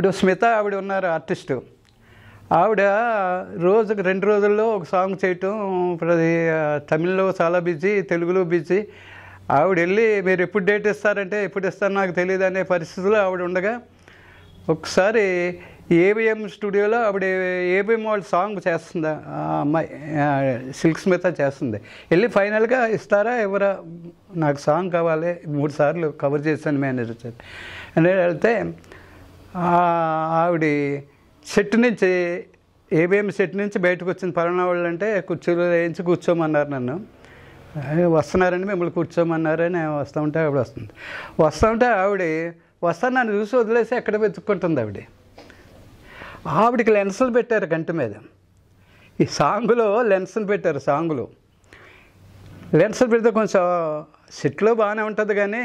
ఇప్పుడు స్మిత ఆవిడ ఉన్నారు ఆర్టిస్టు ఆవిడ రోజుకు రెండు రోజుల్లో ఒక సాంగ్ చేయటం ప్రతి తమిళ్లో చాలా బిజీ తెలుగులో బిజీ ఆవిడ వెళ్ళి మీరు ఎప్పుడు డేట్ ఇస్తారంటే ఎప్పుడు ఇస్తారు నాకు తెలియదు అనే పరిస్థితిలో ఆవిడ ఉండగా ఒకసారి ఏబిఎం స్టూడియోలో ఆవిడ ఏబిఎం వాళ్ళ సాంగ్ చేస్తుంది ఆ అమ్మాయి సిల్క్ స్మిత చేస్తుంది వెళ్ళి ఫైనల్గా ఇస్తారా ఎవరా నాకు సాంగ్ కావాలి మూడు సార్లు కవర్ చేశాను మేనేజర్ అని వెళ్తే ఆవిడ చెట్టు నుంచి ఏబిఎం చెట్టు నుంచి బయటకు వచ్చిన పలానా వాళ్ళు అంటే కూర్చోలు వేయించి కూర్చోమన్నారు నన్ను వస్తున్నారని మిమ్మల్ని కూర్చోమన్నారని ఉంటే ఆవిడ వస్తుంది ఉంటే ఆవిడ వస్తాను నన్ను చూసి వదిలేసి ఎక్కడ వెతుక్కుంటుంది ఆవిడ ఆవిడకి లెన్సులు పెట్టారు గంట మీద ఈ సాంగులో లెన్సులు పెట్టారు సాంగులో లెన్సులు పెడితే కొంచెం సెట్లో బాగానే ఉంటుంది కానీ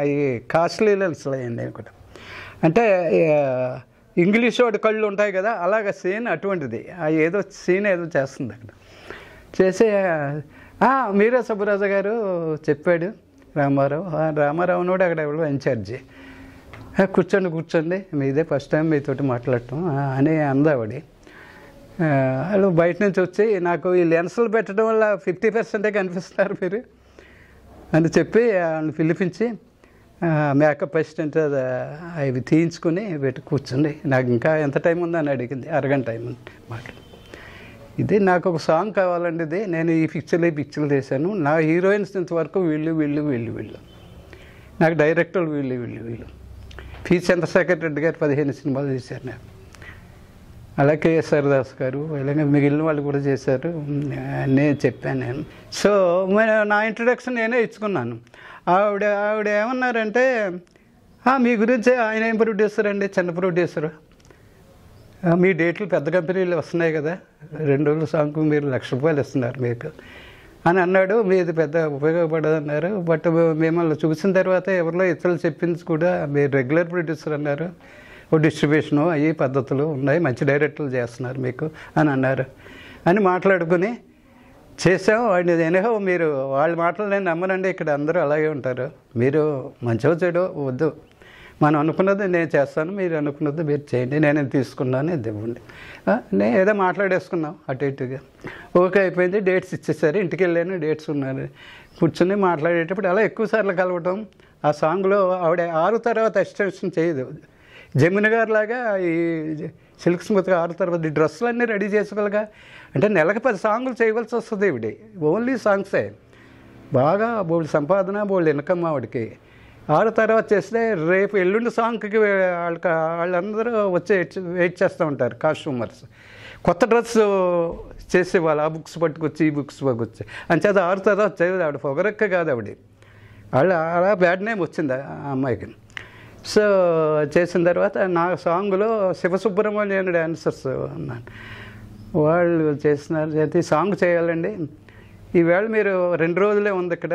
అవి కాస్ట్లీ లెన్సులు అయ్యండి కూడా అంటే ఇంగ్లీష్ వాడి కళ్ళు ఉంటాయి కదా అలాగ సీన్ అటువంటిది ఏదో సీన్ ఏదో చేస్తుంది అక్కడ చేసి మీరే సుబ్బరాజు గారు చెప్పాడు రామారావు రామారావు నోడు అక్కడ ఎవరు ఇన్ఛార్జి కూర్చోండి కూర్చోండి మీదే ఫస్ట్ టైం మీతోటి మాట్లాడటం అని అందావిడి వాళ్ళు బయట నుంచి వచ్చి నాకు ఈ లెన్సులు పెట్టడం వల్ల ఫిఫ్టీ పర్సెంటే కనిపిస్తున్నారు మీరు అని చెప్పి వాళ్ళు పిలిపించి మేకప్ ప్రెసిడెంట్ అవి తీయించుకుని పెట్టి కూర్చుండి నాకు ఇంకా ఎంత టైం ఉందని అడిగింది అరగంట టైం ఉంది మాకు ఇది నాకు ఒక సాంగ్ కావాలండి ఇది నేను ఈ పిక్చర్లు ఈ పిక్చర్లు తీశాను నా హీరోయిన్స్ ఇంతవరకు వీళ్ళు వీళ్ళు వీళ్ళు వీళ్ళు నాకు డైరెక్టర్లు వీళ్ళు వీళ్ళు వీళ్ళు పి చంద్రశేఖర్ రెడ్డి గారు పదిహేను సినిమాలు చేశారు నాకు అలా కేఎస్ఆర్ దాస్ గారు ఇలాగే మిగిలిన వాళ్ళు కూడా చేశారు నేను చెప్పాను నేను సో నా ఇంట్రడక్షన్ నేనే ఇచ్చుకున్నాను ఆవిడ ఆవిడ ఏమన్నారంటే మీ గురించి ఆయన ఏం ప్రొడ్యూసర్ అండి చిన్న ప్రొడ్యూసర్ మీ డేట్లు పెద్ద కంపెనీలు వస్తున్నాయి కదా రెండు రోజుల సాంగ్కు మీరు లక్ష రూపాయలు ఇస్తున్నారు మీకు అని అన్నాడు మీది పెద్ద ఉపయోగపడదు అన్నారు బట్ మిమ్మల్ని చూసిన తర్వాత ఎవరిలో ఇతరులు చెప్పించి కూడా మీరు రెగ్యులర్ ప్రొడ్యూసర్ అన్నారు ఓ డిస్ట్రిబ్యూషను అవి పద్ధతులు ఉన్నాయి మంచి డైరెక్టర్లు చేస్తున్నారు మీకు అని అన్నారు అని మాట్లాడుకుని చేసాము వాడిని ఎనహో మీరు వాళ్ళ మాటలు నేను నమ్మనండి ఇక్కడ అందరూ అలాగే ఉంటారు మీరు మంచిగా చెడు వద్దు మనం అనుకున్నది నేను చేస్తాను మీరు అనుకున్నది మీరు చేయండి నేను తీసుకున్నాను ఇది ఇవ్వండి నేను ఏదో మాట్లాడేసుకున్నాం అటు ఇటుగా ఓకే అయిపోయింది డేట్స్ ఇచ్చేసారు ఇంటికి వెళ్ళాను డేట్స్ ఉన్నారు కూర్చుని మాట్లాడేటప్పుడు అలా ఎక్కువసార్లు కలవటం ఆ సాంగ్లో ఆవిడ ఆరు తర్వాత ఎక్స్టెన్షన్ చేయదు జమున గారు లాగా ఈ సిల్క్ స్మిత్ ఆరు తర్వాత అన్నీ రెడీ చేసుకోగలగా అంటే నెలకు పది సాంగ్లు చేయవలసి వస్తుంది ఇవిడి ఓన్లీ సాంగ్సే బాగా బోల్డ్ సంపాదన బోళ్ళ ఇన్కమ్ ఆవిడకి ఆరు తర్వాత చేస్తే రేపు ఎల్లుండి సాంగ్కి వాళ్ళకి వాళ్ళందరూ వచ్చి వెయిట్ చేస్తూ ఉంటారు కాస్ట్యూమర్స్ కొత్త డ్రెస్ చేసేవాళ్ళు ఆ బుక్స్ పట్టుకొచ్చి ఈ బుక్స్ పట్టుకొచ్చి చేత ఆరు తర్వాత వచ్చేది ఆవిడ పొగరక్క కాదు ఆవిడ వాళ్ళ అలా బ్యాడ్ నేమ్ వచ్చింది ఆ అమ్మాయికి సో చేసిన తర్వాత నా సాంగ్లో శివసుబ్రహ్మణ్యం డాన్సర్స్ అన్నాను వాళ్ళు చేసినారు అయితే సాంగ్ చేయాలండి ఈవేళ మీరు రెండు రోజులే ఉంది ఇక్కడ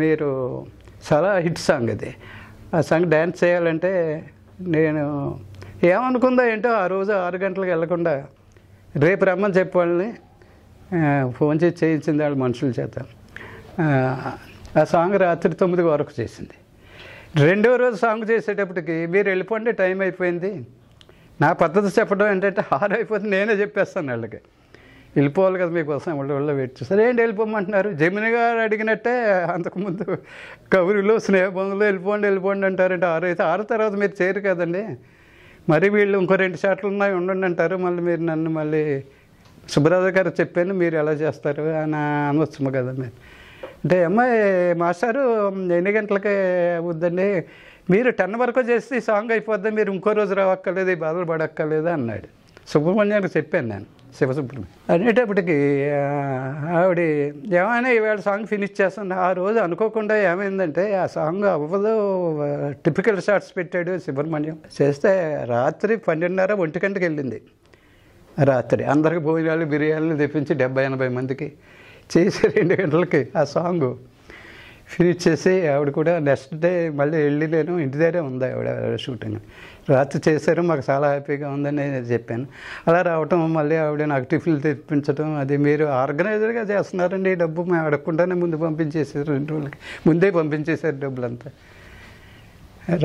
మీరు చాలా హిట్ సాంగ్ ఇది ఆ సాంగ్ డ్యాన్స్ చేయాలంటే నేను ఏమనుకుందా ఏంటో ఆ రోజు ఆరు గంటలకు వెళ్లకుండా రేపు రమ్మని చెప్పి వాళ్ళని ఫోన్ చేసి చేయించింది వాళ్ళ మనుషుల చేత ఆ సాంగ్ రాత్రి తొమ్మిది వరకు చేసింది రెండో రోజు సాంగ్ చేసేటప్పటికి మీరు వెళ్ళిపోండి టైం అయిపోయింది నా పద్ధతి చెప్పడం ఏంటంటే హార్ అయిపోతుంది నేనే చెప్పేస్తాను వాళ్ళకి వెళ్ళిపోవాలి కదా మీకోసం వాళ్ళు వాళ్ళు వెయిట్ చేస్తారు ఏంటి వెళ్ళిపోమంటున్నారు జమిని గారు అడిగినట్టే అంతకుముందు కబురులు స్నేహబంధులు వెళ్ళిపోండి వెళ్ళిపోండి అంటారంటే ఆరు అయితే ఆరు తర్వాత మీరు చేయరు కదండి మరి వీళ్ళు ఇంకో రెండు షాట్లు ఉన్నాయి ఉండండి అంటారు మళ్ళీ మీరు నన్ను మళ్ళీ సుబ్రాజ గారు చెప్పాను మీరు ఎలా చేస్తారు అని అనవచ్చు కదా మీరు అంటే అమ్మాయి మాస్టారు ఎన్ని గంటలకే అవుద్దండి మీరు టెన్ వరకు చేస్తే సాంగ్ అయిపోద్ది మీరు ఇంకో రోజు రావక్కర్లేదు బాధలు పడక్కర్లేదు అన్నాడు సుబ్రహ్మణ్యానికి చెప్పాను నేను శివసుబ్రహ్మణ్యం అనేటప్పటికి ఆవిడ ఏమైనా ఈవేళ సాంగ్ ఫినిష్ చేస్తుంది ఆ రోజు అనుకోకుండా ఏమైందంటే ఆ సాంగ్ అవ్వదు టిపికల్ షార్ట్స్ పెట్టాడు సుబ్రహ్మణ్యం చేస్తే రాత్రి పన్నెండున్నర ఒంటి గంటకి వెళ్ళింది రాత్రి అందరికి భోజనాలు బిర్యానీలు తెప్పించి డెబ్బై ఎనభై మందికి చేసి రెండు గంటలకి ఆ సాంగ్ ఫినిష్ చేసి ఆవిడ కూడా నెక్స్ట్ డే మళ్ళీ వెళ్ళి నేను ఇంటి దగ్గరే ఉంది ఆవిడ షూటింగ్ రాత్రి చేశారు మాకు చాలా హ్యాపీగా ఉందని నేను చెప్పాను అలా రావటం మళ్ళీ ఆవిడ నాకు టిఫిన్లు తెప్పించడం అది మీరు ఆర్గనైజర్గా చేస్తున్నారండి డబ్బు మేము అడగకుండానే ముందు పంపించేసారు రెండు రోజులకి ముందే పంపించేశారు డబ్బులంతా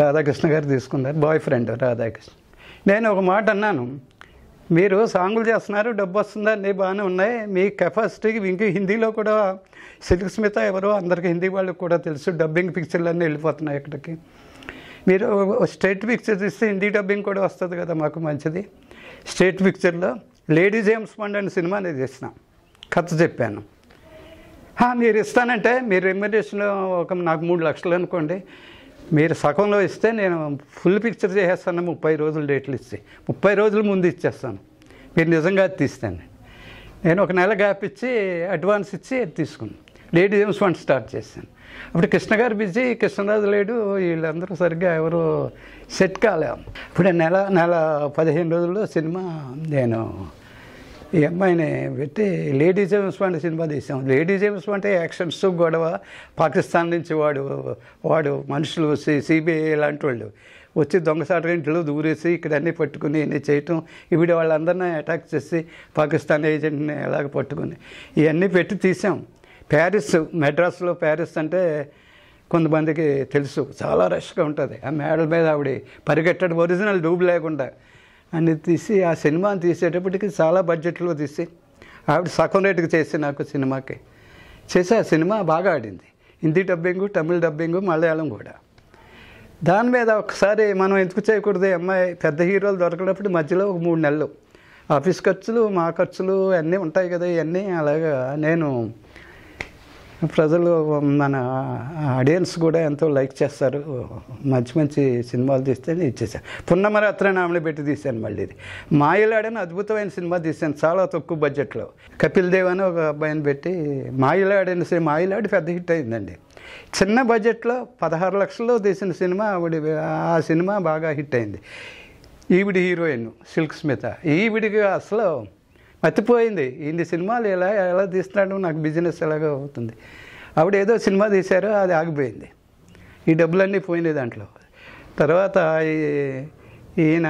రాధాకృష్ణ గారు తీసుకున్నారు బాయ్ ఫ్రెండ్ రాధాకృష్ణ నేను ఒక మాట అన్నాను మీరు సాంగులు చేస్తున్నారు డబ్బు వస్తుందని బాగానే ఉన్నాయి మీ కెపాసిటీకి ఇంక హిందీలో కూడా సిల్క్ స్మిత ఎవరో అందరికీ హిందీ వాళ్ళకి కూడా తెలుసు డబ్బింగ్ పిక్చర్లన్నీ వెళ్ళిపోతున్నాయి ఇక్కడికి మీరు స్టేట్ పిక్చర్స్ ఇస్తే హిందీ డబ్బింగ్ కూడా వస్తుంది కదా మాకు మంచిది స్టేట్ పిక్చర్లో లేడీ జేమ్స్ బాండ్ అనే సినిమా నేను చేసిన కథ చెప్పాను మీరు ఇస్తానంటే మీరు రెమ్యునేషన్ ఒక నాకు మూడు లక్షలు అనుకోండి మీరు సగంలో ఇస్తే నేను ఫుల్ పిక్చర్ చేసేస్తాను ముప్పై రోజులు డేట్లు ఇచ్చి ముప్పై రోజులు ముందు ఇచ్చేస్తాను మీరు నిజంగా తీస్తాను నేను ఒక నెల గ్యాప్ ఇచ్చి అడ్వాన్స్ ఇచ్చి తీసుకున్నాను లేడీ జేమ్స్ ఫండ్ స్టార్ట్ చేశాను అప్పుడు కృష్ణ గారు బిజీ కృష్ణరాజు లేడు వీళ్ళందరూ సరిగ్గా ఎవరు సెట్ కాలేము ఇప్పుడు నెల నెల పదిహేను రోజుల్లో సినిమా నేను ఈ అమ్మాయిని పెట్టి లేడీ జేమ్స్ బాండ్ సినిమా తీసాం లేడీ జేమ్స్ బాండ్ యాక్షన్స్ గొడవ పాకిస్తాన్ నుంచి వాడు వాడు మనుషులు సిబిఐ లాంటి వాళ్ళు వచ్చి దొంగసాట ఇంట్లో దూరేసి ఇక్కడ అన్నీ పట్టుకుని అన్ని చేయటం ఇవి వాళ్ళందరినీ అటాక్ చేసి పాకిస్తాన్ ఏజెంట్ని ఎలాగ పట్టుకుని ఇవన్నీ పెట్టి తీసాం ప్యారిస్ మెడ్రాస్లో ప్యారిస్ అంటే కొంతమందికి తెలుసు చాలా రష్గా ఉంటుంది ఆ మేడల మీద ఆవిడ పరిగెట్టడం ఒరిజినల్ డూబ్ లేకుండా అని తీసి ఆ సినిమాని తీసేటప్పటికి చాలా బడ్జెట్లో తీసి ఆవిడ సగం రేటుకి చేసి నాకు సినిమాకి చేసి ఆ సినిమా బాగా ఆడింది హిందీ డబ్బింగు తమిళ డబ్బింగు మలయాళం కూడా దాని మీద ఒకసారి మనం ఎందుకు చేయకూడదు అమ్మాయి పెద్ద హీరోలు దొరకడప్పుడు మధ్యలో ఒక మూడు నెలలు ఆఫీస్ ఖర్చులు మా ఖర్చులు అన్నీ ఉంటాయి కదా ఇవన్నీ అలాగా నేను ప్రజలు మన ఆడియన్స్ కూడా ఎంతో లైక్ చేస్తారు మంచి మంచి సినిమాలు తీస్తే ఇచ్చేసాను పున్నమరాత్రి నామని పెట్టి తీశాను మళ్ళీ ఇది మాయలాడని అద్భుతమైన సినిమా తీశాను చాలా తక్కువ బడ్జెట్లో కపిల్ దేవ్ అని ఒక అబ్బాయిని పెట్టి మాయలాడని సినిమా మాయలాడి పెద్ద హిట్ అయిందండి చిన్న బడ్జెట్లో పదహారు లక్షల్లో తీసిన సినిమా ఆవిడ ఆ సినిమా బాగా హిట్ అయింది ఈవిడ హీరోయిన్ సిల్క్ స్మిత ఈవిడికి అసలు మర్చిపోయింది ఇన్ని సినిమాలు ఎలా ఎలా తీస్తున్నాడు నాకు బిజినెస్ ఎలాగో అవుతుంది ఆవిడ ఏదో సినిమా తీశారు అది ఆగిపోయింది ఈ డబ్బులన్నీ పోయినాయి దాంట్లో తర్వాత ఈయన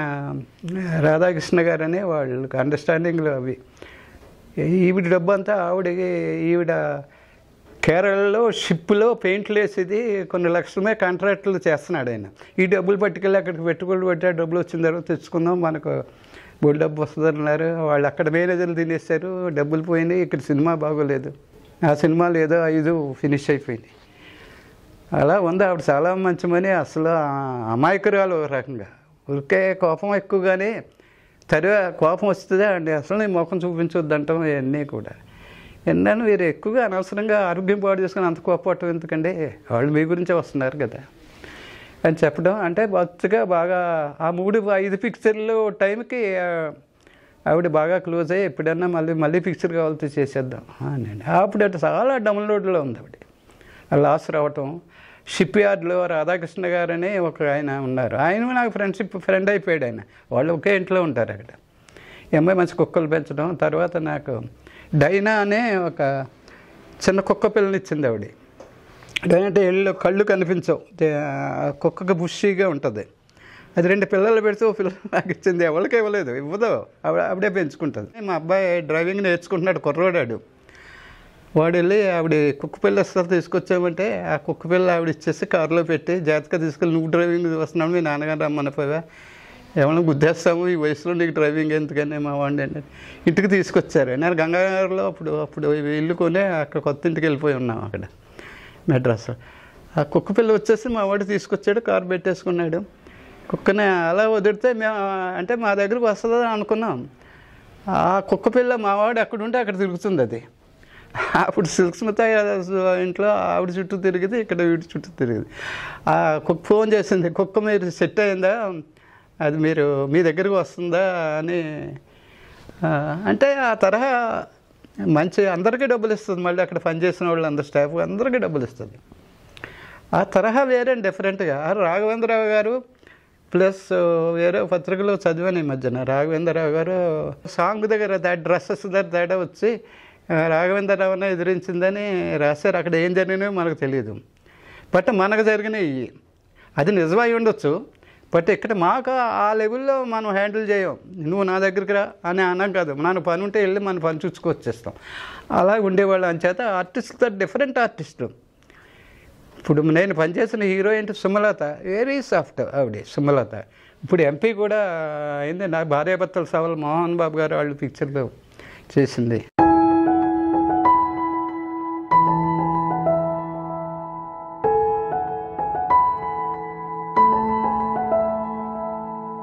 రాధాకృష్ణ గారు అనే వాళ్ళకి అండర్స్టాండింగ్లో అవి ఈవిడ డబ్బు అంతా ఆవిడకి ఈవిడ కేరళలో షిప్లో పెయింట్లు వేసేది కొన్ని లక్షలమే కాంట్రాక్టులు చేస్తున్నాడు ఆయన ఈ డబ్బులు పట్టుకెళ్ళి అక్కడికి పెట్టుకోలు పెట్టా డబ్బులు వచ్చిన తర్వాత తెచ్చుకుందాం మనకు బోల్ డబ్బు వస్తుందన్నారు వాళ్ళు అక్కడ మేనేజర్లు తినేస్తారు డబ్బులు పోయినాయి ఇక్కడ సినిమా బాగోలేదు ఆ సినిమాలు ఏదో ఐదు ఫినిష్ అయిపోయింది అలా ఉంది ఆవిడ చాలా మంచి అసలు అమాయకురాలు రకంగా ఉరికే కోపం ఎక్కువగానే తరువా కోపం వస్తుందా అండి అసలు నేను ముఖం చూపించొద్దంటాం ఇవన్నీ కూడా ఎన్నాను మీరు ఎక్కువగా అనవసరంగా ఆరోగ్యం పాడు చేసుకుని అంత కోపడటం ఎందుకండి వాళ్ళు మీ గురించే వస్తున్నారు కదా అని చెప్పడం అంటే వచ్చగా బాగా ఆ మూడు ఐదు పిక్చర్లు టైంకి ఆవిడ బాగా క్లోజ్ అయ్యి ఎప్పుడన్నా మళ్ళీ మళ్ళీ పిక్చర్ కావాలి చేసేద్దాం అని అప్పుడు అంటే చాలా డౌన్లోడ్లో ఉంది ఆవిడ లాస్ రావటం షిప్ యార్డ్లో రాధాకృష్ణ గారని ఒక ఆయన ఉన్నారు ఆయన నాకు ఫ్రెండ్షిప్ ఫ్రెండ్ అయిపోయాడు ఆయన వాళ్ళు ఒకే ఇంట్లో ఉంటారు అక్కడ ఎంఐ మంచి కుక్కలు పెంచడం తర్వాత నాకు డైనా అనే ఒక చిన్న కుక్క పిల్లనిచ్చింది ఆవిడ అంటే ఎళ్ళు కళ్ళు కనిపించవు కుక్కకు బుషీగా ఉంటుంది అది రెండు పిల్లలు పెడితే ఓ పిల్లలు నాకు ఇచ్చింది ఎవరికి ఇవ్వలేదు ఇవ్వదు ఆవిడ ఆవిడే పెంచుకుంటుంది మా అబ్బాయి డ్రైవింగ్ నేర్చుకుంటున్నాడు కుర్రోడాడు వాడు వెళ్ళి ఆవిడ కుక్క పిల్ల అసలు తీసుకొచ్చామంటే ఆ కుక్క పిల్ల ఆవిడ ఇచ్చేసి కారులో పెట్టి జాగ్రత్తగా తీసుకెళ్ళి నువ్వు డ్రైవింగ్ వస్తున్నావు మీ నాన్నగారు రమ్మనిపోయా ఏమైనా గుద్దేస్తాము ఈ వయసులో నీకు డ్రైవింగ్ ఎందుకని మా వాడిని అంటే ఇంటికి తీసుకొచ్చారు నేను గంగానగర్లో అప్పుడు అప్పుడు ఇల్లు కొనే అక్కడ కొత్త ఇంటికి వెళ్ళిపోయి ఉన్నాం అక్కడ మెడ్రాస్ ఆ కుక్క పిల్ల వచ్చేసి మా వాడు తీసుకొచ్చాడు కారు పెట్టేసుకున్నాడు కుక్కని అలా వదిలితే మేము అంటే మా దగ్గరకు వస్తుందని అనుకున్నాం ఆ కుక్క పిల్ల మావాడు ఎక్కడుంటే అక్కడ తిరుగుతుంది అది అప్పుడు సిల్క్స్మిత ఇంట్లో ఆవిడ చుట్టూ తిరిగింది ఇక్కడ వీడి చుట్టూ తిరిగింది ఆ కుక్క ఫోన్ చేసింది కుక్క మీరు సెట్ అయిందా అది మీరు మీ దగ్గరకు వస్తుందా అని అంటే ఆ తరహా మంచి అందరికీ డబ్బులు ఇస్తుంది మళ్ళీ అక్కడ పనిచేసిన వాళ్ళు అందరు స్టాఫ్ అందరికీ డబ్బులు ఇస్తుంది ఆ తరహా వేరే డిఫరెంట్గా రాఘవేంద్రరావు గారు ప్లస్ వేరే పత్రికలు చదివాను ఈ మధ్యన రాఘవేంద్రరావు గారు సాంగ్ దగ్గర దా డ్రెస్సెస్ దగ్గర తేడా వచ్చి రాఘవేంద్రరావునే ఎదిరించిందని రాశారు అక్కడ ఏం జరిగినాయో మనకు తెలియదు బట్ మనకు జరిగినాయి అది నిజమై ఉండొచ్చు బట్ ఇక్కడ మాకు ఆ లెవెల్లో మనం హ్యాండిల్ చేయం నువ్వు నా దగ్గరికి రా అని అన్నాం కాదు మన పని ఉంటే వెళ్ళి మన పని చూసుకొచ్చేస్తాం అలా ఉండేవాళ్ళు అని చేత ఆర్టిస్ట్తో డిఫరెంట్ ఆర్టిస్టు ఇప్పుడు నేను పనిచేసిన ఏంటి సుమలత వెరీ సాఫ్ట్ ఆవిడ సుమలత ఇప్పుడు ఎంపీ కూడా అయింది నా భార్యాభర్తల సవాల్ మోహన్ బాబు గారు వాళ్ళు పిక్చర్లో చేసింది